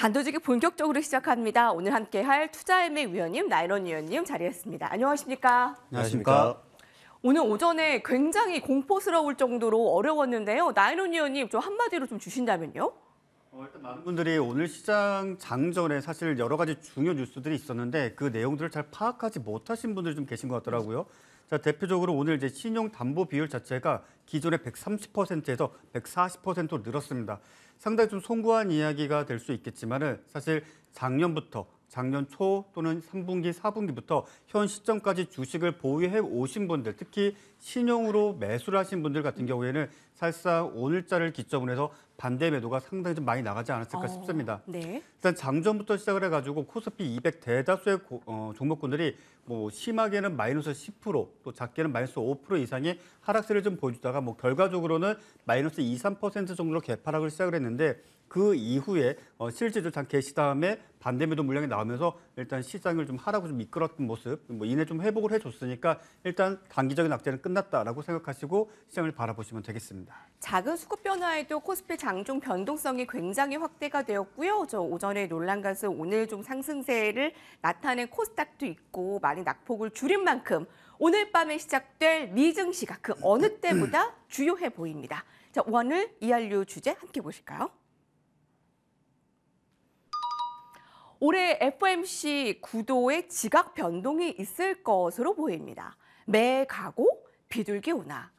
단도직입 본격적으로 시작합니다. 오늘 함께할 투자엠의 위원님, 나이론 위원님 자리했습니다. 안녕하십니까? 안녕하십니까? 오늘 오전에 굉장히 공포스러울 정도로 어려웠는데요. 나이론 위원님 좀 한마디로 좀 주신다면요? 어, 일단 많은 분들이 오늘 시장 장전에 사실 여러 가지 중요 뉴스들이 있었는데 그 내용들을 잘 파악하지 못하신 분들이 좀 계신 것 같더라고요. 자, 대표적으로 오늘 이제 신용 담보 비율 자체가 기존의 130%에서 140%로 늘었습니다. 상당히 좀 송구한 이야기가 될 수 있겠지만은 사실 작년부터 작년 초 또는 3분기, 4분기부터 현 시점까지 주식을 보유해 오신 분들, 특히 신용으로 매수를 하신 분들 같은 경우에는 사실상 오늘자를 기점으로 해서 반대 매도가 상당히 좀 많이 나가지 않았을까 어, 싶습니다. 네. 일단 장전부터 시작을 해가지고 코스피 200 대다수의 고, 어, 종목군들이 뭐 심하게는 마이너스 10%또 작게는 마이너스 5% 이상의 하락세를 좀 보여주다가 뭐 결과적으로는 마이너스 2, 3% 정도로 개파락을 시작을 했는데 그 이후에 어, 실제로 장 개시 다음에 반대매도 물량이 나오면서 일단 시장을 좀 하라고 좀 이끌었던 모습, 뭐 이내 좀 회복을 해줬으니까 일단 단기적인 악재는 끝났다라고 생각하시고 시장을 바라보시면 되겠습니다. 작은 수급 변화에도 코스피 장중 변동성이 굉장히 확대가 되었고요. 저 오전에 논란 가서 오늘 좀 상승세를 나타낸 코스닥도 있고 많이 낙폭을 줄인 만큼 오늘 밤에 시작될 미증시가 그 어느 때보다 주요해 보입니다. 자, 오늘 이한류 주제 함께 보실까요? 올해 FMC 구도의 지각 변동이 있을 것으로 보입니다. 매 가고 비둘기 오나.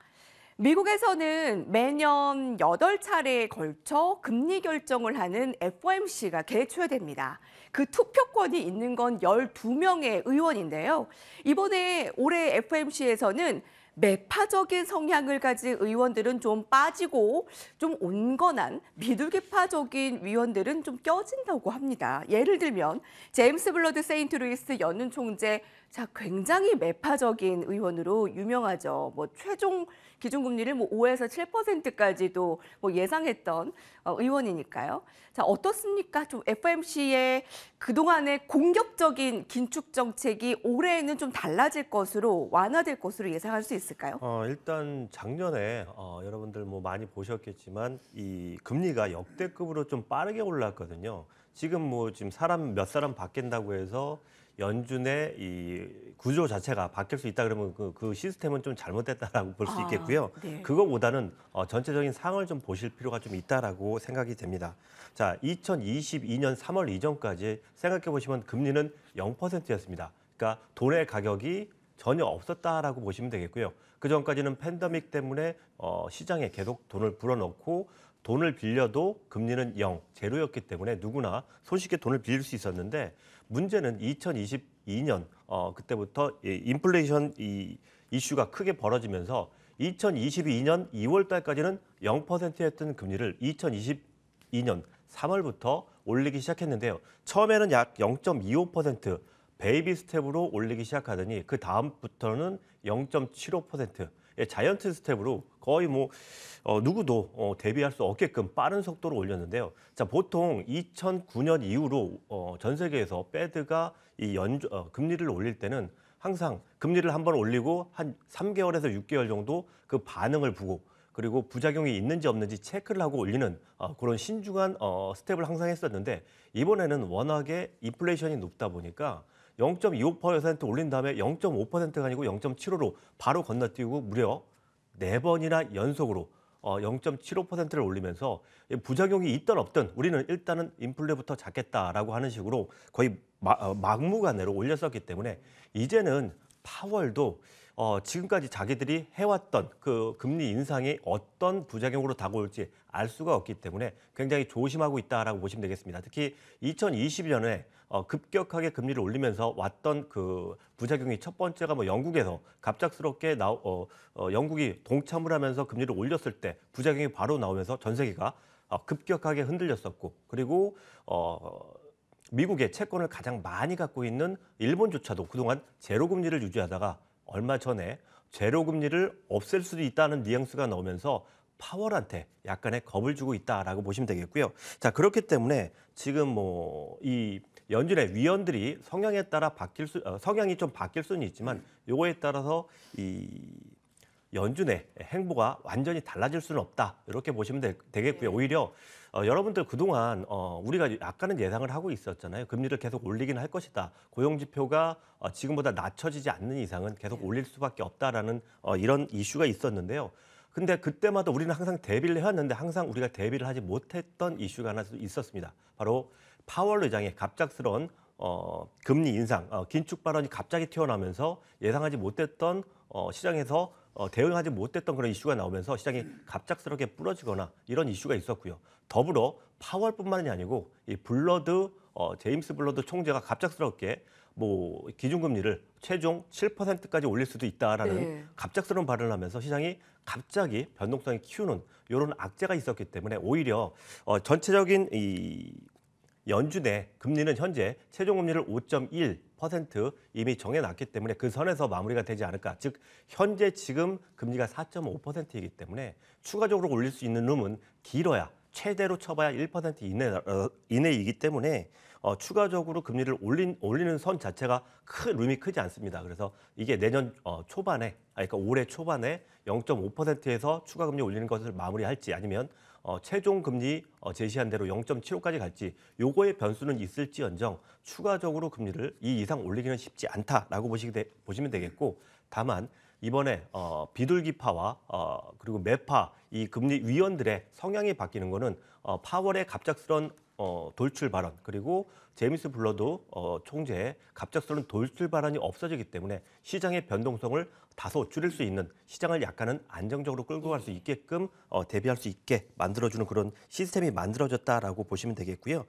미국에서는 매년 8차례에 걸쳐 금리 결정을 하는 FOMC가 개최됩니다. 그 투표권이 있는 건 12명의 의원인데요. 이번에 올해 FOMC에서는 매파적인 성향을 가진 의원들은 좀 빠지고 좀 온건한 비둘기파적인 위원들은 좀 껴진다고 합니다. 예를 들면 제임스 블러드 세인트루이스 연은 총재 자, 굉장히 매파적인 의원으로 유명하죠. 뭐 최종 기준금리를 뭐 5에서 7%까지도 뭐 예상했던 어, 의원이니까요. 자, 어떻습니까? 좀 FMC의 그동안의 공격적인 긴축 정책이 올해에는 좀 달라질 것으로 완화될 것으로 예상할 수 있을까요? 어, 일단 작년에 어, 여러분들 뭐 많이 보셨겠지만 이 금리가 역대급으로 좀 빠르게 올랐거든요. 지금 뭐 지금 사람 몇 사람 바뀐다고 해서 연준의 이 구조 자체가 바뀔 수 있다 그러면 그, 그 시스템은 좀 잘못됐다라고 볼수 아, 있겠고요. 네. 그거보다는 어, 전체적인 상황을 좀 보실 필요가 좀 있다라고 생각이 됩니다. 자, 2022년 3월 이전까지 생각해 보시면 금리는 0%였습니다. 그러니까 돈의 가격이 전혀 없었다라고 보시면 되겠고요. 그 전까지는 팬데믹 때문에 어, 시장에 계속 돈을 불어넣고 돈을 빌려도 금리는 0, 제로였기 때문에 누구나 손쉽게 돈을 빌릴 수 있었는데 문제는 2022년 어, 그때부터 인플레이션 이 이슈가 크게 벌어지면서 2022년 2월 달까지는 0%였던 금리를 2022년 3월부터 올리기 시작했는데요. 처음에는 약 0.25% 베이비 스텝으로 올리기 시작하더니 그 다음부터는 0.75%, 예, 자이언트 스텝으로 거의 뭐 어, 누구도 어, 대비할 수 없게끔 빠른 속도로 올렸는데요. 자 보통 2009년 이후로 어, 전 세계에서 배드가 이 연, 어, 금리를 올릴 때는 항상 금리를 한 번 올리고 한 3개월에서 6개월 정도 그 반응을 보고 그리고 부작용이 있는지 없는지 체크를 하고 올리는 어, 그런 신중한 어, 스텝을 항상 했었는데 이번에는 워낙에 인플레이션이 높다 보니까 0.25% 올린 다음에 0.5%가 아니고 0.75로 바로 건너뛰고 무려 4번이나 연속으로 0.75%를 어, 올리면서 부작용이 있든 없든 우리는 일단은 인플레부터 잡겠다라고 하는 식으로 거의 어, 막무가내로 올렸었기 때문에 이제는 파월도 어, 지금까지 자기들이 해왔던 그 금리 인상이 어떤 부작용으로 다가올지 알 수가 없기 때문에 굉장히 조심하고 있다라고 보시면 되겠습니다. 특히 2020년에 어, 급격하게 금리를 올리면서 왔던 그 부작용이 첫 번째가 뭐 영국에서 갑작스럽게 나 어, 어, 영국이 동참을 하면서 금리를 올렸을 때 부작용이 바로 나오면서 전 세계가 어, 급격하게 흔들렸었고 그리고 어, 미국의 채권을 가장 많이 갖고 있는 일본조차도 그동안 제로 금리를 유지하다가 얼마 전에 제로 금리를 없앨 수도 있다는 뉘앙스가 나오면서 파월한테 약간의 겁을 주고 있다라고 보시면 되겠고요. 자 그렇기 때문에 지금 뭐 이 연준의 위원들이 성향에 따라 바뀔 수 어, 성향이 좀 바뀔 수는 있지만 요거에 따라서 이 연준의 행보가 완전히 달라질 수는 없다 이렇게 보시면 되, 겠고요 오히려 어, 여러분들 그동안 어, 우리가 약간은 예상을 하고 있었잖아요. 금리를 계속 올리긴 할 것이다. 고용 지표가 어, 지금보다 낮춰지지 않는 이상은 계속 네. 올릴 수밖에 없다라는 어, 이런 이슈가 있었는데요. 근데 그때마다 우리는 항상 대비를 해왔는데 항상 우리가 대비를 하지 못했던 이슈가 하나 있었습니다. 바로 파월 의장의 갑작스러운 어, 금리 인상, 어, 긴축 발언이 갑자기 튀어나오면서 예상하지 못했던 어, 시장에서 어, 대응하지 못했던 그런 이슈가 나오면서 시장이 갑작스럽게 부러지거나 이런 이슈가 있었고요. 더불어 파월뿐만이 아니고 이 블러드 어, 제임스 블러드 총재가 갑작스럽게 뭐 기준금리를 최종 7%까지 올릴 수도 있다라는 네. 갑작스러운 발언을 하면서 시장이 갑자기 변동성이 키우는 이런 악재가 있었기 때문에 오히려 어, 전체적인 이 연준 의 금리는 현재 최종 금리를 5.1% 이미 정해놨기 때문에 그 선에서 마무리가 되지 않을까. 즉 현재 지금 금리가 4.5%이기 때문에 추가적으로 올릴 수 있는 룸은 길어야 최대로 쳐봐야 1% 이내, 어, 이내이기 때문에 어, 추가적으로 금리를 올린, 올리는 선 자체가 큰 룸이 크지 않습니다. 그래서 이게 내년 어, 초반에, 아니, 그러니까 올해 초반에 0.5%에서 추가 금리 올리는 것을 마무리할지 아니면 어, 최종 금리 어, 제시한 대로 0.75까지 갈지 요거의 변수는 있을지언정 추가적으로 금리를 이 이상 올리기는 쉽지 않다라고 보시게 되, 보시면 되겠고 다만 이번에 어, 비둘기파와 어, 그리고 매파 이 금리 위원들의 성향이 바뀌는 거는 어, 파월의 갑작스러운 어, 돌출 발언 그리고 제임스 블러도 어, 총재의 갑작스러운 돌출 발언이 없어지기 때문에 시장의 변동성을 다소 줄일 수 있는 시장을 약간은 안정적으로 끌고 갈 수 있게끔 어, 대비할 수 있게 만들어주는 그런 시스템이 만들어졌다라고 보시면 되겠고요.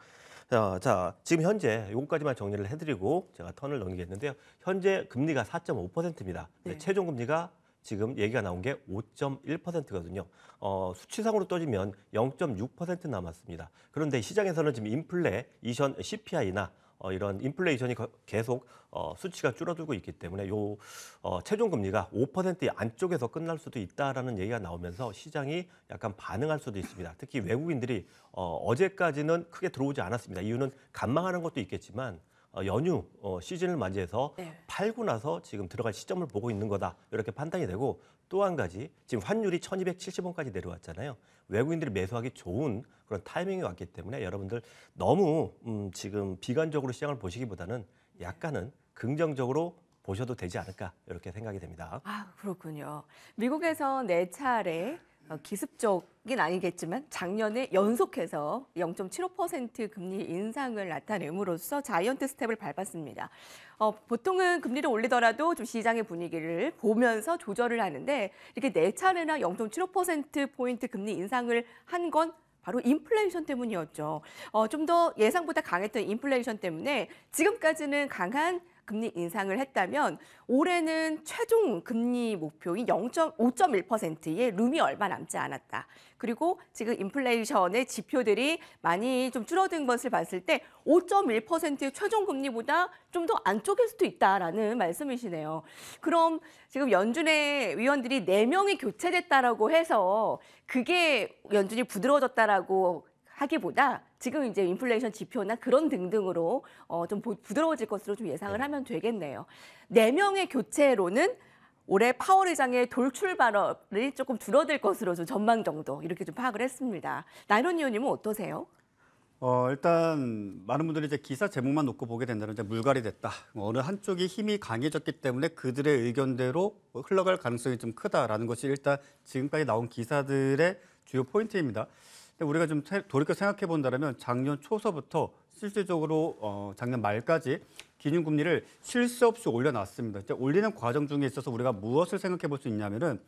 자, 자 지금 현재 요거까지만 정리를 해드리고 제가 턴을 넘기겠는데요. 현재 금리가 4.5%입니다. 네. 최종 금리가 지금 얘기가 나온 게 5.1%거든요. 어, 수치상으로 떠지면0.6% 남았습니다. 그런데 시장에서는 지금 인플레이션 CPI나 어, 이런 인플레이션이 계속 어, 수치가 줄어들고 있기 때문에 요 어, 최종 금리가 5% 안쪽에서 끝날 수도 있다라는 얘기가 나오면서 시장이 약간 반응할 수도 있습니다. 특히 외국인들이 어, 어제까지는 크게 들어오지 않았습니다. 이유는 감망하는 것도 있겠지만 어, 연휴 어, 시즌을 맞이해서 네. 팔고 나서 지금 들어갈 시점을 보고 있는 거다 이렇게 판단이 되고 또 한 가지 지금 환율이 1,270원까지 내려왔잖아요. 외국인들이 매수하기 좋은 그런 타이밍이 왔기 때문에 여러분들 너무 음, 지금 비관적으로 시장을 보시기보다는 약간은 긍정적으로 보셔도 되지 않을까 이렇게 생각이 됩니다. 아 그렇군요. 미국에서 네 차례 어, 기습적인 아니겠지만 작년에 연속해서 0.75% 금리 인상을 나타냄으로써 자이언트 스텝을 밟았습니다. 어, 보통은 금리를 올리더라도 좀 시장의 분위기를 보면서 조절을 하는데 이렇게 네 차례나 0.75%포인트 금리 인상을 한 건 바로 인플레이션 때문이었죠. 어, 좀더 예상보다 강했던 인플레이션 때문에 지금까지는 강한 금리 인상을 했다면 올해는 최종 금리 목표인 0.5.1%의 룸이 얼마 남지 않았다. 그리고 지금 인플레이션의 지표들이 많이 좀 줄어든 것을 봤을 때 5.1%의 최종 금리보다 좀 더 안쪽일 수도 있다라는 말씀이시네요. 그럼 지금 연준의 위원들이 4명이 교체됐다라고 해서 그게 연준이 부드러워졌다라고 하기보다 지금 이제 인플레이션 지표나 그런 등등으로 어, 좀 부드러워질 것으로 좀 예상을 네. 하면 되겠네요. 네 명의 교체로는 올해 파월 의장의 돌출 발언이 조금 줄어들 것으로 좀 전망 정도 이렇게 좀 파악을 했습니다. 나이론 의원님은 어떠세요? 어, 일단 많은 분들이 이제 기사 제목만 놓고 보게 된다면 이제 물갈이 됐다. 뭐 어느 한쪽이 힘이 강해졌기 때문에 그들의 의견대로 흘러갈 가능성이 좀 크다라는 것이 일단 지금까지 나온 기사들의 주요 포인트입니다. 우리가 좀 돌이켜 생각해 본다면 작년 초서부터 실질적으로 어, 작년 말까지 기준금리를 실수 없이 올려놨습니다. 이제 올리는 과정 중에 있어서 우리가 무엇을 생각해 볼 수 있냐면은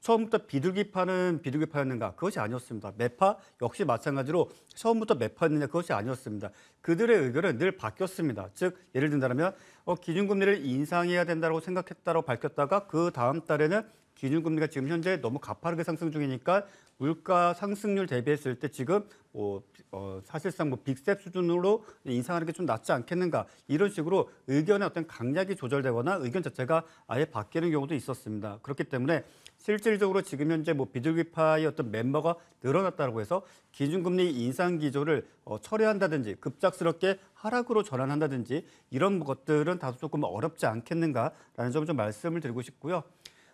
처음부터 비둘기파는 비둘기파였는가? 그것이 아니었습니다. 매파 역시 마찬가지로 처음부터 매파였느냐? 그것이 아니었습니다. 그들의 의견은 늘 바뀌었습니다. 즉 예를 든다면 어, 기준금리를 인상해야 된다고 생각했다고 밝혔다가 그 다음 달에는 기준금리가 지금 현재 너무 가파르게 상승 중이니까 물가 상승률 대비했을 때 지금 뭐, 어, 사실상 뭐 빅셉 수준으로 인상하는 게 좀 낫지 않겠는가 이런 식으로 의견의 어떤 강약이 조절되거나 의견 자체가 아예 바뀌는 경우도 있었습니다. 그렇기 때문에 실질적으로 지금 현재 뭐 비둘기파의 어떤 멤버가 늘어났다고 해서 기준금리 인상 기조를 어, 철회한다든지 급작스럽게 하락으로 전환한다든지 이런 것들은 다소 조금 어렵지 않겠는가라는 점을 좀 말씀을 드리고 싶고요.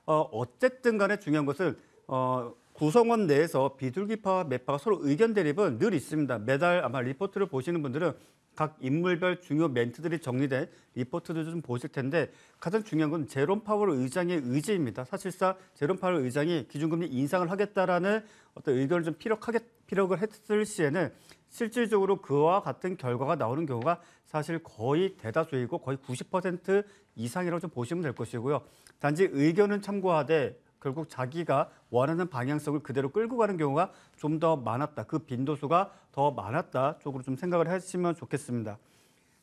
어, 어쨌든 간에 중요한 것은 어, 구성원 내에서 비둘기파와 매파가 서로 의견 대립은 늘 있습니다. 매달 아마 리포트를 보시는 분들은 각 인물별 중요 멘트들이 정리된 리포트도 좀 보실 텐데 가장 중요한 건 제롬 파월 의장의 의지입니다. 사실상 제롬 파월 의장이 기준금리 인상을 하겠다라는 어떤 의견을 좀 피력하게 피력을 했을 시에는 실질적으로 그와 같은 결과가 나오는 경우가 사실 거의 대다수이고 거의 90% 이상이라고 좀 보시면 될 것이고요. 단지 의견은 참고하되 결국 자기가 원하는 방향성을 그대로 끌고 가는 경우가 좀 더 많았다. 그 빈도수가 더 많았다 쪽으로 좀 생각을 하시면 좋겠습니다.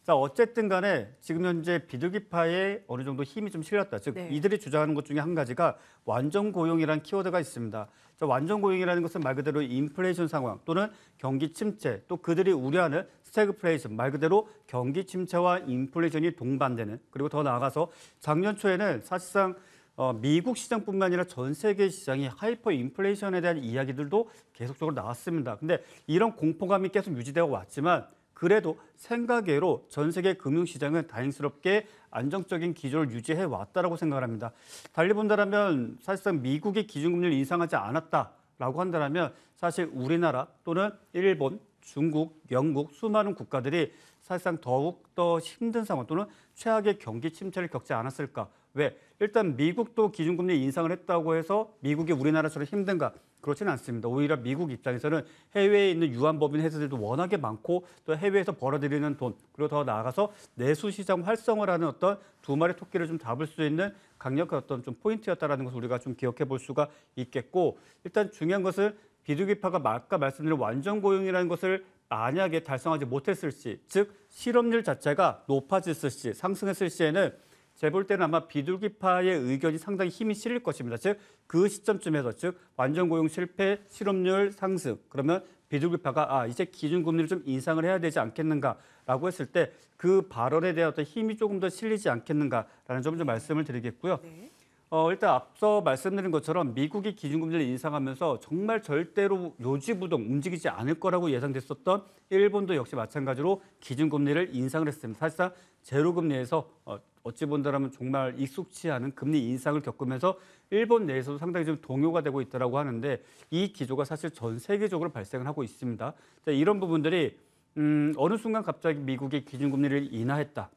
자 어쨌든 간에 지금 현재 비둘기파에 어느 정도 힘이 좀 실렸다. 즉 네. 이들이 주장하는 것 중에 한 가지가 완전 고용이라는 키워드가 있습니다. 자, 완전 고용이라는 것은 말 그대로 인플레이션 상황 또는 경기 침체 또 그들이 우려하는 스태그플레이션 말 그대로 경기 침체와 인플레이션이 동반되는 그리고 더 나아가서 작년 초에는 사실상 어, 미국 시장뿐만 아니라 전 세계 시장이 하이퍼 인플레이션에 대한 이야기들도 계속적으로 나왔습니다. 근데 이런 공포감이 계속 유지되어 왔지만 그래도 생각외로 전 세계 금융시장은 다행스럽게 안정적인 기조를 유지해 왔다라고 생각합니다. 달리 본다면 사실상 미국이 기준금리를 인상하지 않았다. 라고 한다면 사실 우리나라 또는 일본 중국, 영국 수많은 국가들이 사실상 더욱 더 힘든 상황 또는 최악의 경기 침체를 겪지 않았을까? 왜? 일단 미국도 기준금리 인상을 했다고 해서 미국이 우리나라처럼 힘든가? 그렇지는 않습니다. 오히려 미국 입장에서는 해외에 있는 유한법인 회사들도 워낙에 많고 또 해외에서 벌어들이는 돈 그리고 더 나아가서 내수 시장 활성화라는 어떤 두 마리 토끼를 좀 잡을 수 있는 강력한 어떤 좀 포인트였다라는 것을 우리가 좀 기억해 볼 수가 있겠고 일단 중요한 것은 비둘기파가 아까 말씀드린 완전 고용이라는 것을 만약에 달성하지 못했을 시, 즉 실업률 자체가 높아졌을 시, 상승했을 시에는 재볼 때는 아마 비둘기파의 의견이 상당히 힘이 실릴 것입니다. 즉 그 시점쯤에서 즉 완전 고용 실패, 실업률 상승 그러면 비둘기파가 아 이제 기준금리를 좀 인상을 해야 되지 않겠는가라고 했을 때 그 발언에 대한 어떤 힘이 조금 더 실리지 않겠는가라는 점을 좀 말씀을 드리겠고요. 네. 어, 일단 앞서 말씀드린 것처럼 미국이 기준금리를 인상하면서 정말 절대로 요지부동 움직이지 않을 거라고 예상됐었던 일본도 역시 마찬가지로 기준금리를 인상을 했습니다. 사실상 제로금리에서 어, 어찌 본다면 정말 익숙치 않은 금리 인상을 겪으면서 일본 내에서도 상당히 좀 동요가 되고 있다고 하는데 이 기조가 사실 전 세계적으로 발생을 하고 있습니다. 자, 이런 부분들이 음, 어느 순간 갑자기 미국이 기준금리를 인하했다.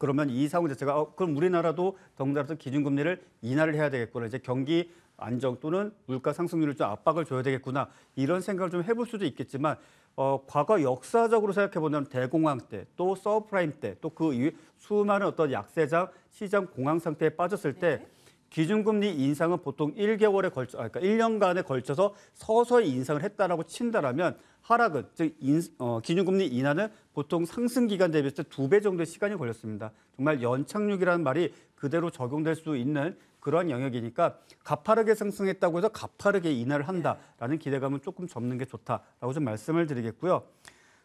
그러면 이 상황 자체가 어, 그럼 우리나라도 더군다서 기준금리를 인하를 해야 되겠구나. 이제 경기 안정 또는 물가 상승률을 좀 압박을 줘야 되겠구나. 이런 생각을 좀 해볼 수도 있겠지만 어, 과거 역사적으로 생각해보면 대공황 때, 또 서프라임 때, 또 그 이후 수많은 어떤 약세장, 시장 공황 상태에 빠졌을 때 네. 기준금리 인상은 보통 1개월에 걸쳐, 아, 그러니까 1년간에 걸쳐서 서서히 인상을 했다라고 친다라면 하락은 즉 인, 어, 기준금리 인하는 보통 상승 기간 대비해서 두 배 정도의 시간이 걸렸습니다. 정말 연착륙이라는 말이 그대로 적용될 수 있는 그러한 영역이니까 가파르게 상승했다고 해서 가파르게 인하를 한다라는 네. 기대감은 조금 접는 게 좋다라고 좀 말씀을 드리겠고요.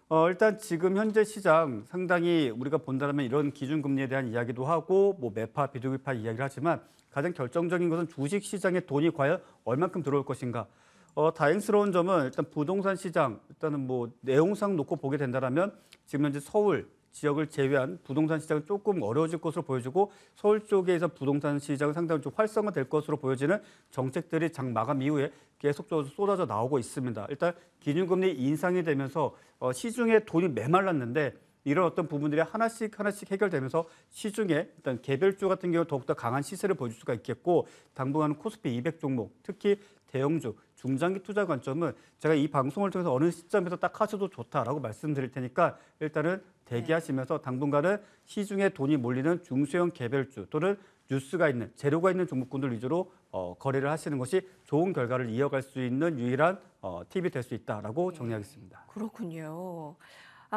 어, 일단 지금 현재 시장 상당히 우리가 본다면 이런 기준금리에 대한 이야기도 하고 뭐 매파, 비둘기파 이야기를 하지만 가장 결정적인 것은 주식시장에 돈이 과연 얼만큼 들어올 것인가 어, 다행스러운 점은 일단 부동산 시장 일단은 뭐 내용상 놓고 보게 된다라면 지금 현재 서울 지역을 제외한 부동산 시장은 조금 어려워질 것으로 보여지고 서울 쪽에서 부동산 시장은 상당히 좀 활성화될 것으로 보여지는 정책들이 장 마감 이후에 계속적으로 쏟아져 나오고 있습니다. 일단 기준금리 인상이 되면서 어, 시중에 돈이 메말랐는데 이런 어떤 부분들이 하나씩 하나씩 해결되면서 시중에 일단 개별주 같은 경우 더욱더 강한 시세를 보여줄 수가 있겠고 당분간 코스피 200 종목 특히 대형주 중장기 투자 관점은 제가 이 방송을 통해서 어느 시점에서 딱 하셔도 좋다라고 말씀드릴 테니까 일단은 대기하시면서 당분간은 시중에 돈이 몰리는 중소형 개별주 또는 뉴스가 있는 재료가 있는 종목군들 위주로 어, 거래를 하시는 것이 좋은 결과를 이어갈 수 있는 유일한 어, 팁이 될 수 있다라고 네. 정리하겠습니다. 그렇군요.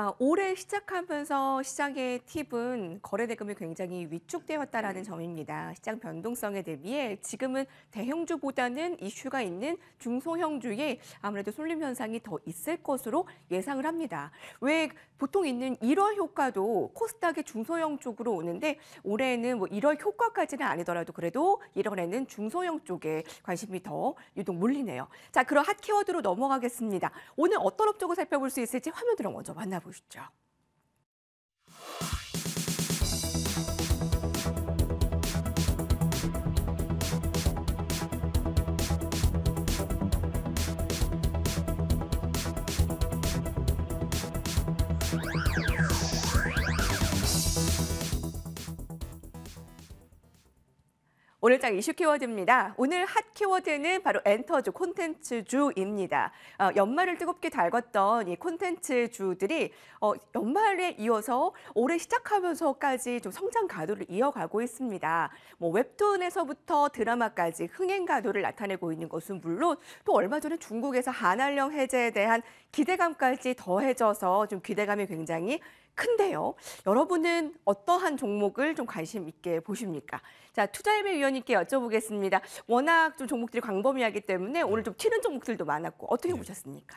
아, 올해 시작하면서 시장의 팁은 거래 대금이 굉장히 위축되었다라는 점입니다. 시장 변동성에 대비해 지금은 대형주보다는 이슈가 있는 중소형주에 아무래도 솔림 현상이 더 있을 것으로 예상을 합니다. 왜 보통 있는 1월 효과도 코스닥의 중소형 쪽으로 오는데 올해는 뭐 1월 효과까지는 아니더라도 그래도 1월에는 중소형 쪽에 관심이 더 유독 몰리네요. 자, 그럼 핫 키워드로 넘어가겠습니다. 오늘 어떤 업종을 살펴볼 수 있을지 화면으로 먼저 만나보죠. 보시죠. 오늘장 이슈 키워드입니다. 오늘 핫 키워드는 바로 엔터주, 콘텐츠주입니다. 어, 연말을 뜨겁게 달궜던 이 콘텐츠주들이 어, 연말에 이어서 올해 시작하면서까지 좀 성장 가도를 이어가고 있습니다. 뭐 웹툰에서부터 드라마까지 흥행 가도를 나타내고 있는 것은 물론 또 얼마 전에 중국에서 한한령 해제에 대한 기대감까지 더해져서 좀 기대감이 굉장히 큰데요. 여러분은 어떠한 종목을 좀 관심 있게 보십니까? 자, 투자예배 위원님께 여쭤보겠습니다. 워낙 좀 종목들이 광범위하기 때문에 오늘 네. 좀 튀는 종목들도 많았고 어떻게 네. 보셨습니까?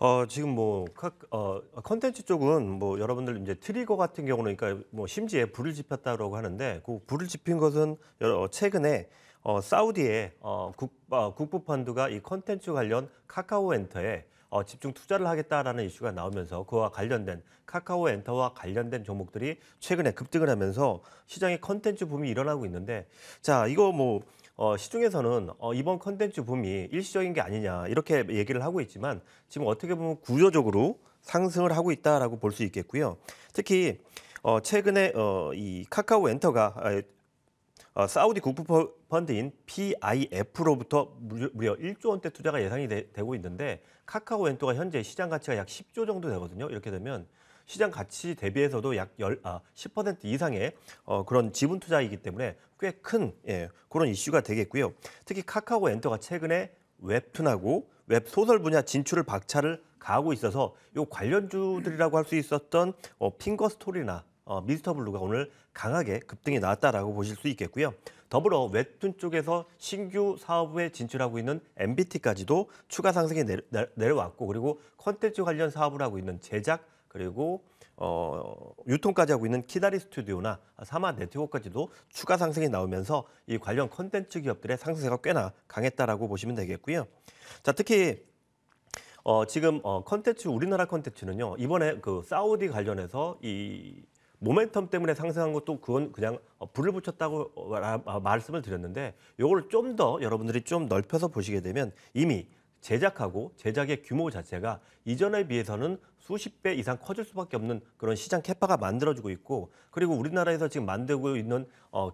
어, 지금 뭐, 각, 어, 컨텐츠 쪽은 뭐, 여러분들 이제 트리거 같은 경우는 그러니까 뭐, 심지에 불을 지폈다라고 하는데, 그 불을 지핀 것은 여러, 어, 최근에 어, 사우디에 어, 국, 어, 국부펀드가 이 컨텐츠 관련 카카오 엔터에 어, 집중 투자를 하겠다라는 이슈가 나오면서 그와 관련된 카카오 엔터와 관련된 종목들이 최근에 급등을 하면서 시장의 컨텐츠 붐이 일어나고 있는데 자 이거 뭐 어, 시중에서는 어, 이번 컨텐츠 붐이 일시적인 게 아니냐 이렇게 얘기를 하고 있지만 지금 어떻게 보면 구조적으로 상승을 하고 있다라고 볼 수 있겠고요. 특히 어, 최근에 어, 이 카카오 엔터가 아, 어, 사우디 국부펀드인 PIF로부터 무려, 무려 1조 원대 투자가 예상이 되, 고 있는데 카카오 엔터가 현재 시장 가치가 약 10조 정도 되거든요. 이렇게 되면 시장 가치 대비해서도 약 10, 아, 10% 이상의 어, 그런 지분 투자이기 때문에 꽤큰 예, 그런 이슈가 되겠고요. 특히 카카오 엔터가 최근에 웹툰하고 웹소설 분야 진출을 박차를 가하고 있어서 요 관련주들이라고 할 수 있었던 어, 핑거스토리나 어, 미스터블루가 오늘 강하게 급등이 나왔다라고 보실 수 있겠고요. 더불어 웹툰 쪽에서 신규 사업에 진출하고 있는 MBT까지도 추가 상승이 내, 내, 내려왔고 그리고 컨텐츠 관련 사업을 하고 있는 제작 그리고 어, 유통까지 하고 있는 키다리 스튜디오나 사마 네트워크까지도 추가 상승이 나오면서 이 관련 컨텐츠 기업들의 상승세가 꽤나 강했다라고 보시면 되겠고요. 자, 특히 어, 지금 어, 컨텐츠 우리나라 컨텐츠는요 이번에 그 사우디 관련해서 이 모멘텀 때문에 상승한 것도 그건 그냥 어, 불을 붙였다고 어, 어, 말씀을 드렸는데 이걸 좀 더 여러분들이 좀 넓혀서 보시게 되면 이미 제작하고 제작의 규모 자체가 이전에 비해서는 수십 배 이상 커질 수밖에 없는 그런 시장 캐파가 만들어지고 있고 그리고 우리나라에서 지금 만들고 있는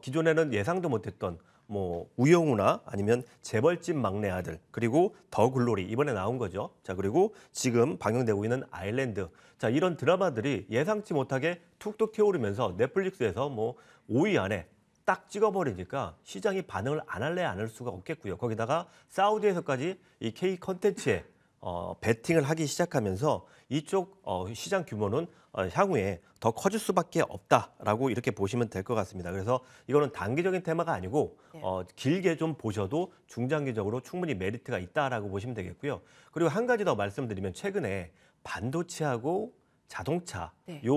기존에는 예상도 못했던 뭐 우영우나 아니면 재벌집 막내 아들 그리고 더 글로리 이번에 나온 거죠. 자 그리고 지금 방영되고 있는 아일랜드 자 이런 드라마들이 예상치 못하게 툭툭 튀오르면서 넷플릭스에서 뭐 5위 안에 딱 찍어버리니까 시장이 반응을 안 할래 안 할 수가 없겠고요. 거기다가 사우디에서까지 이 K 컨텐츠에 어, 베팅을 하기 시작하면서 이쪽 어, 시장 규모는 어, 향후에 더 커질 수밖에 없다라고 이렇게 보시면 될 것 같습니다. 그래서 이거는 단기적인 테마가 아니고 예. 어, 길게 좀 보셔도 중장기적으로 충분히 메리트가 있다라고 보시면 되겠고요. 그리고 한 가지 더 말씀드리면 최근에 반도체하고 자동차 네. 요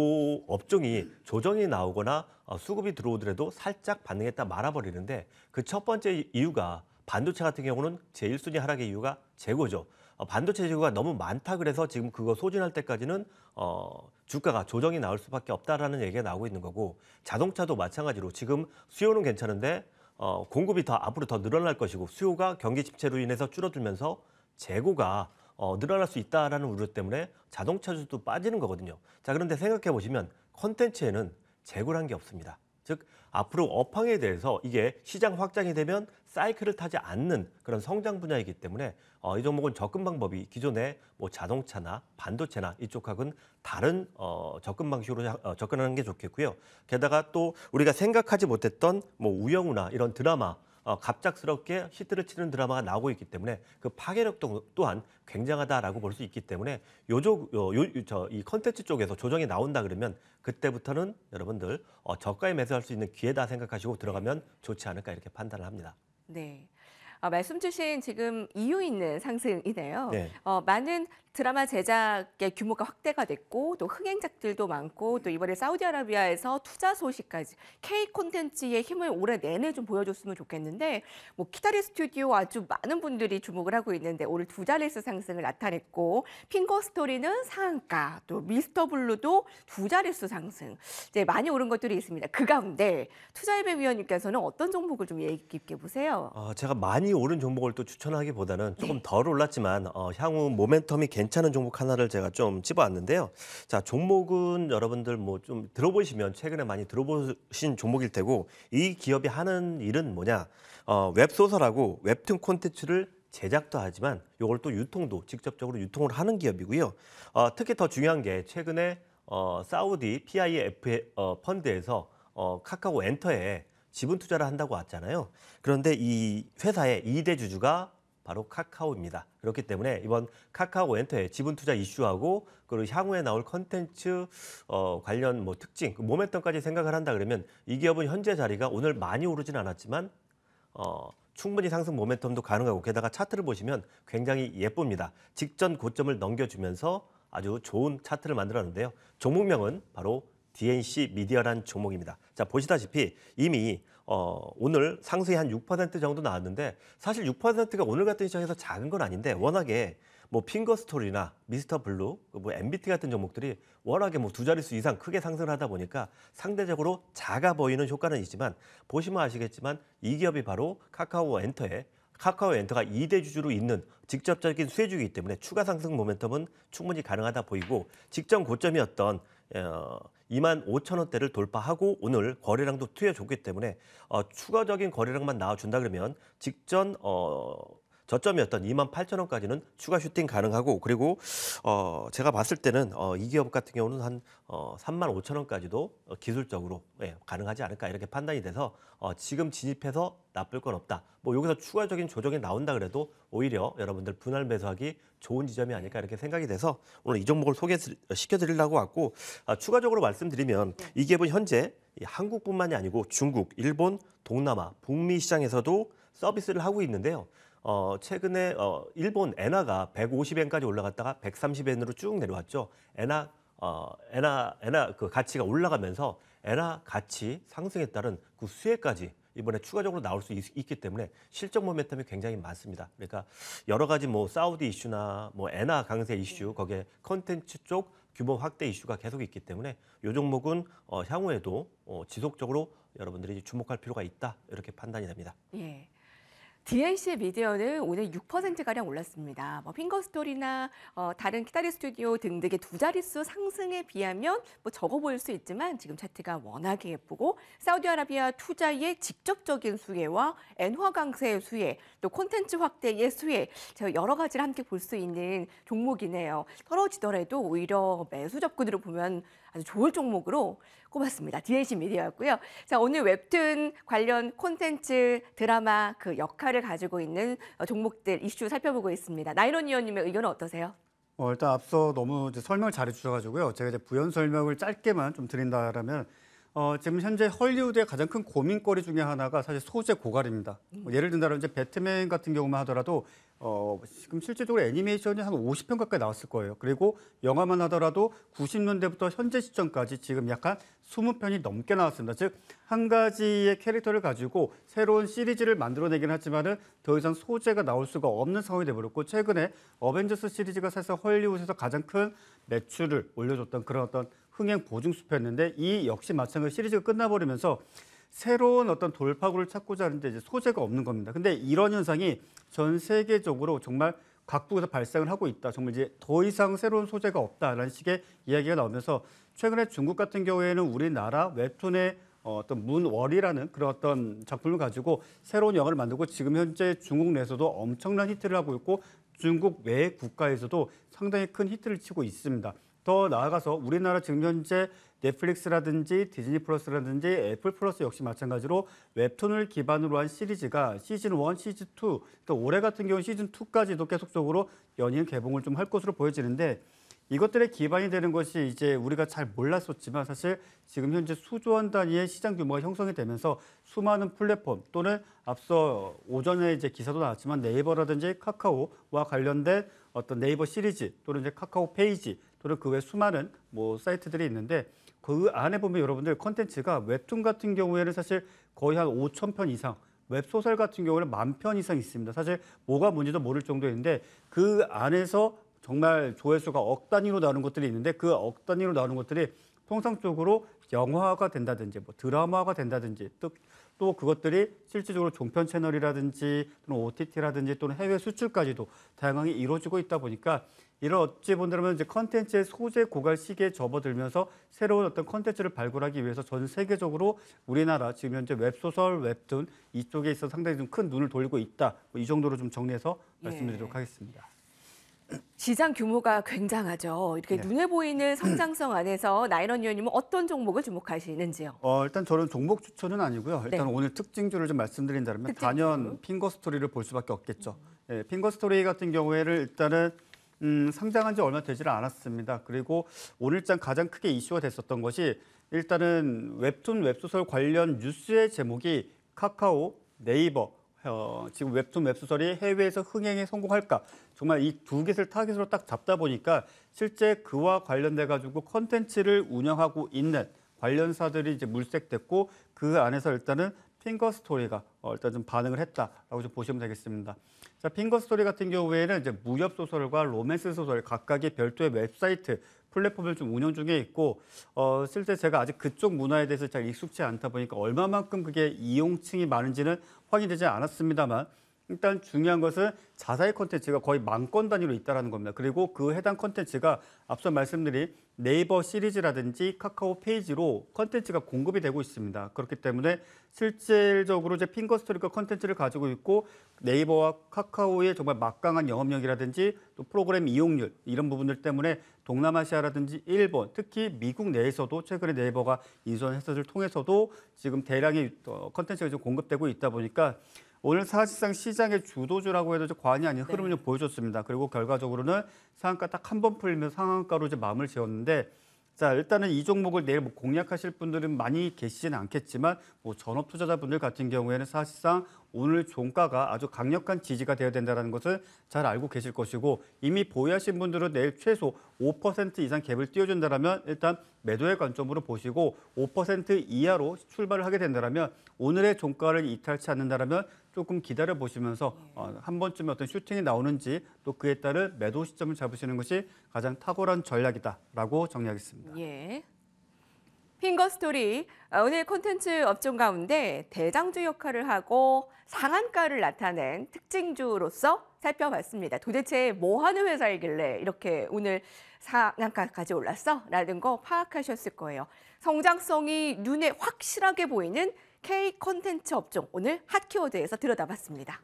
업종이 조정이 나오거나 어, 수급이 들어오더라도 살짝 반응했다 말아버리는데 그 첫 번째 이유가 반도체 같은 경우는 제일순위 하락의 이유가 재고죠. 어, 반도체 재고가 너무 많다 그래서 지금 그거 소진할 때까지는 어, 주가가 조정이 나올 수밖에 없다라는 얘기가 나오고 있는 거고 자동차도 마찬가지로 지금 수요는 괜찮은데 어, 공급이 더 앞으로 더 늘어날 것이고 수요가 경기 침체로 인해서 줄어들면서 재고가 어, 늘어날 수 있다라는 우려 때문에 자동차주도 빠지는 거거든요. 자 그런데 생각해 보시면 컨텐츠에는 재고란 게 없습니다. 즉 앞으로 업황에 대해서 이게 시장 확장이 되면 사이클을 타지 않는 그런 성장 분야이기 때문에 어, 이 종목은 접근 방법이 기존의 뭐 자동차나 반도체나 이쪽하고는 다른 어, 접근 방식으로 어, 접근하는 게 좋겠고요. 게다가 또 우리가 생각하지 못했던 뭐 우영우나 이런 드라마 어, 갑작스럽게 히트를 치는 드라마가 나오고 있기 때문에 그 파괴력 또한 굉장하다라고 볼 수 있기 때문에 요조 요저이 컨텐츠 쪽에서 조정이 나온다 그러면 그때부터는 여러분들 어, 저가에 매수할 수 있는 기회다 생각하시고 들어가면 좋지 않을까 이렇게 판단을 합니다. 네. 어, 말씀 주신 지금 이유 있는 상승이네요. 네. 어, 많은 드라마 제작의 규모가 확대가 됐고 또 흥행작들도 많고 또 이번에 사우디아라비아에서 투자 소식까지 K 콘텐츠의 힘을 올해 내내 좀 보여줬으면 좋겠는데 뭐키다리 스튜디오 아주 많은 분들이 주목을 하고 있는데 오늘 두 자릿수 상승을 나타냈고 핑거 스토리는 상한가 또 미스터 블루도 두 자릿수 상승 이제 많이 오른 것들이 있습니다. 그 가운데 투자예배 위원님께서는 어떤 종목을 좀 예의 깊게 보세요? 어, 제가 많이 오른 종목을 또 추천하기보다는 네. 조금 덜 올랐지만 어, 향후 모멘텀이 괜찮. 괜찮은 종목 하나를 제가 좀 집어왔는데요. 자, 종목은 여러분들 뭐 좀 들어보시면 최근에 많이 들어보신 종목일 테고 이 기업이 하는 일은 뭐냐? 어, 웹소설하고 웹툰 콘텐츠를 제작도 하지만 이걸 또 유통도 직접적으로 유통을 하는 기업이고요. 어, 특히 더 중요한 게 최근에 어, 사우디 PIF 어, 펀드에서 어, 카카오 엔터에 지분 투자를 한다고 왔잖아요. 그런데 이 회사의 2대 주주가 바로 카카오입니다. 그렇기 때문에 이번 카카오 엔터의 지분 투자 이슈하고 그리고 향후에 나올 컨텐츠 어, 관련 뭐 특징, 그 모멘텀까지 생각을 한다 그러면 이 기업은 현재 자리가 오늘 많이 오르진 않았지만 어, 충분히 상승 모멘텀도 가능하고 게다가 차트를 보시면 굉장히 예쁩니다. 직전 고점을 넘겨주면서 아주 좋은 차트를 만들었는데요. 종목명은 바로 DNC 미디어란 종목입니다. 자 보시다시피 이미 어, 오늘 상승이 한 6% 정도 나왔는데 사실 6%가 오늘 같은 시장에서 작은 건 아닌데 워낙에 뭐 핑거스토리나 미스터 블루, 그 뭐 MBT 같은 종목들이 워낙에 뭐 두 자릿수 이상 크게 상승을 하다 보니까 상대적으로 작아 보이는 효과는 있지만 보시면 아시겠지만 이 기업이 바로 카카오 엔터에 카카오 엔터가 2대 주주로 있는 직접적인 수혜주이기 때문에 추가 상승 모멘텀은 충분히 가능하다 보이고 직전 고점이었던 예, 어, 2만 5천 원대를 돌파하고 오늘 거래량도 투여줬기 때문에 어, 추가적인 거래량만 나와준다 그러면 직전 어, 저점이었던 2만 8천 원까지는 추가 슈팅 가능하고 그리고 어, 제가 봤을 때는 어, 이 기업 같은 경우는 한 어, 3만 5천 원까지도 어, 기술적으로 예, 가능하지 않을까 이렇게 판단이 돼서 어, 지금 진입해서 나쁠 건 없다. 뭐 여기서 추가적인 조정이 나온다 그래도 오히려 여러분들 분할 매수하기 좋은 지점이 아닐까 이렇게 생각이 돼서 오늘 이 종목을 소개시켜드리려고 어, 왔고 아, 추가적으로 말씀드리면 네. 이 기업은 현재 한국뿐만이 아니고 중국, 일본, 동남아, 북미 시장에서도 서비스를 하고 있는데요. 어, 최근에 어, 일본 엔화가 150엔까지 올라갔다가 130엔으로 쭉 내려왔죠. 엔화 어, 엔화 엔화 그 가치가 올라가면서 엔화 가치 상승에 따른 그 수혜까지 이번에 추가적으로 나올 수 있, 기 때문에 실적 모멘텀이 굉장히 많습니다. 그러니까 여러 가지 뭐 사우디 이슈나 뭐 엔화 강세 이슈 네. 거기에 컨텐츠 쪽 규모 확대 이슈가 계속 있기 때문에 요 종목은 어, 향후에도 어, 지속적으로 여러분들이 주목할 필요가 있다 이렇게 판단이 됩니다. 예. DNC 미디어는 오늘 6%가량 올랐습니다. 뭐 핑거스토리나 어, 다른 키다리 스튜디오 등등의 두 자릿수 상승에 비하면 뭐 적어 보일 수 있지만 지금 차트가 워낙에 예쁘고 사우디아라비아 투자의 직접적인 수혜와 엔화 강세의 수혜, 또 콘텐츠 확대의 수혜, 제가 여러 가지를 함께 볼 수 있는 종목이네요. 떨어지더라도 오히려 매수 접근으로 보면 아주 좋을 종목으로 꼽았습니다. DNC 미디어였고요. 자, 오늘 웹툰 관련 콘텐츠 드라마 그 역할을 가지고 있는 어, 종목들 이슈 살펴보고 있습니다. 나이론 위원님의 의견은 어떠세요? 어, 일단 앞서 너무 설명을 잘해 주셔가지고요. 제가 이제 부연 설명을 짧게만 좀 드린다라면 어, 지금 현재 헐리우드의 가장 큰 고민거리 중의 하나가 사실 소재 고갈입니다. 음. 예를 든다면 이제 배트맨 같은 경우만 하더라도 어, 지금 실제적으로 애니메이션이 한 50편 가까이 나왔을 거예요. 그리고 영화만 하더라도 90년대부터 현재 시점까지 지금 약한 20편이 넘게 나왔습니다. 즉, 한 가지의 캐릭터를 가지고 새로운 시리즈를 만들어내긴 하지만더 이상 소재가 나올 수가 없는 상황이 되버렸고 최근에 어벤져스 시리즈가 사실 헐리우드에서 가장 큰 매출을 올려줬던 그런 어떤 흥행 보증 수표였는데 이 역시 마찬가지로 시리즈가 끝나버리면서 새로운 어떤 돌파구를 찾고자 하는데 이제 소재가 없는 겁니다. 근데 이런 현상이 전 세계적으로 정말 각국에서 발생을 하고 있다. 정말 이제 더 이상 새로운 소재가 없다라는 식의 이야기가 나오면서 최근에 중국 같은 경우에는 우리나라 웹툰의 어, 어떤 문월이라는 그런 어떤 작품을 가지고 새로운 영화를 만들고 지금 현재 중국 내에서도 엄청난 히트를 하고 있고 중국 외 국가에서도 상당히 큰 히트를 치고 있습니다. 더 나아가서 우리나라 지금 현재 넷플릭스라든지 디즈니 플러스라든지 애플 플러스 역시 마찬가지로 웹툰을 기반으로 한 시리즈가 시즌 1, 시즌 2, 그러니까 올해 같은 경우 시즌 2까지도 계속적으로 연이은 개봉을 좀 할 것으로 보여지는데 이것들의 기반이 되는 것이 이제 우리가 잘 몰랐었지만 사실 지금 현재 수조 원 단위의 시장 규모가 형성이 되면서 수많은 플랫폼 또는 앞서 오전에 이제 기사도 나왔지만 네이버라든지 카카오와 관련된 어떤 네이버 시리즈 또는 이제 카카오 페이지 또는 그 외 수많은 뭐 사이트들이 있는데 그 안에 보면 여러분들 컨텐츠가 웹툰 같은 경우에는 사실 거의 한 5천 편 이상 웹소설 같은 경우는 만 편 이상 있습니다. 사실 뭐가 뭔지도 모를 정도인데 그 안에서 정말 조회수가 억 단위로 나오는 것들이 있는데 그 억 단위로 나오는 것들이 통상적으로 영화가 된다든지 뭐 드라마가 된다든지 또, 또 그것들이 실질적으로 종편 채널이라든지 또는 OTT라든지 또는 해외 수출까지도 다양하게 이루어지고 있다 보니까 이런 어찌 본다면 이제 컨텐츠의 소재 고갈 시기에 접어들면서 새로운 어떤 컨텐츠를 발굴하기 위해서 전 세계적으로 우리나라 지금 현재 웹소설, 웹툰 이쪽에 있어 상당히 좀 큰 눈을 돌리고 있다. 뭐이 정도로 좀 정리해서 예. 말씀드리도록 예. 하겠습니다. 시장 규모가 굉장하죠. 이렇게 네. 눈에 보이는 성장성 안에서 나이런 위원님은 어떤 종목을 주목하시는지요? 어, 일단 저는 종목 추천은 아니고요. 일단 네. 오늘 특징주를 좀 말씀드린다면 단연 핑거 스토리를 볼 수밖에 없겠죠. 음. 예, 핑거 스토리 같은 경우에는 일단은 음, 상장한 지 얼마 되질 않았습니다. 그리고 오늘장 가장 크게 이슈가 됐었던 것이 일단은 웹툰 웹소설 관련 뉴스의 제목이 카카오, 네이버, 어, 지금 웹툰 웹소설이 해외에서 흥행에 성공할까 정말 이 두 개를 타겟으로 딱 잡다 보니까 실제 그와 관련돼 가지고 컨텐츠를 운영하고 있는 관련사들이 이제 물색됐고 그 안에서 일단은 핑거 스토리가 어, 일단 좀 반응을 했다라고 좀 보시면 되겠습니다. 자, 핑거 스토리 같은 경우에는 이제 무협 소설과 로맨스 소설 각각의 별도의 웹사이트 플랫폼을 좀 운영 중에 있고 어, 실제 제가 아직 그쪽 문화에 대해서 잘 익숙치 않다 보니까 얼마만큼 그게 이용층이 많은지는 확인되지 않았습니다만 일단 중요한 것은 자사의 콘텐츠가 거의 만 건 단위로 있다는 겁니다. 그리고 그 해당 콘텐츠가 앞서 말씀드린 네이버 시리즈라든지 카카오 페이지로 콘텐츠가 공급이 되고 있습니다. 그렇기 때문에 실질적으로 이제 핑거스토리가 콘텐츠를 가지고 있고 네이버와 카카오의 정말 막강한 영업력이라든지 또 프로그램 이용률 이런 부분들 때문에 동남아시아라든지 일본 특히 미국 내에서도 최근에 네이버가 인수한 회사를 통해서도 지금 대량의 어, 콘텐츠가 지 공급되고 있다 보니까 오늘 사실상 시장의 주도주라고 해도 과언이 아닌 네. 흐름을 네. 보여줬습니다. 그리고 결과적으로는 상한가 딱 한 번풀리면 상한가로 이제 마음을 지었는데 자 일단은 이 종목을 내일 뭐 공략하실 분들은 많이 계시진 않겠지만 뭐 전업 투자자분들 같은 경우에는 사실상 오늘 종가가 아주 강력한 지지가 되어야 된다는 것을 잘 알고 계실 것이고 이미 보유하신 분들은 내일 최소 5% 이상 갭을 띄워준다면 일단 매도의 관점으로 보시고 5% 이하로 출발을 하게 된다면 오늘의 종가를 이탈치 않는다면 조금 기다려 보시면서 예. 어, 한 번쯤 어떤 슈팅이 나오는지 또 그에 따른 매도 시점을 잡으시는 것이 가장 탁월한 전략이다라고 정리하겠습니다. 예. 핑거 스토리 어, 오늘 콘텐츠 업종 가운데 대장주 역할을 하고 상한가를 나타낸 특징주로서 살펴봤습니다. 도대체 뭐 하는 회사이길래 이렇게 오늘 상한가까지 올랐어? 라는 거 파악하셨을 거예요. 성장성이 눈에 확실하게 보이는 K 콘텐츠 업종 오늘 핫 키워드에서 들여다봤습니다.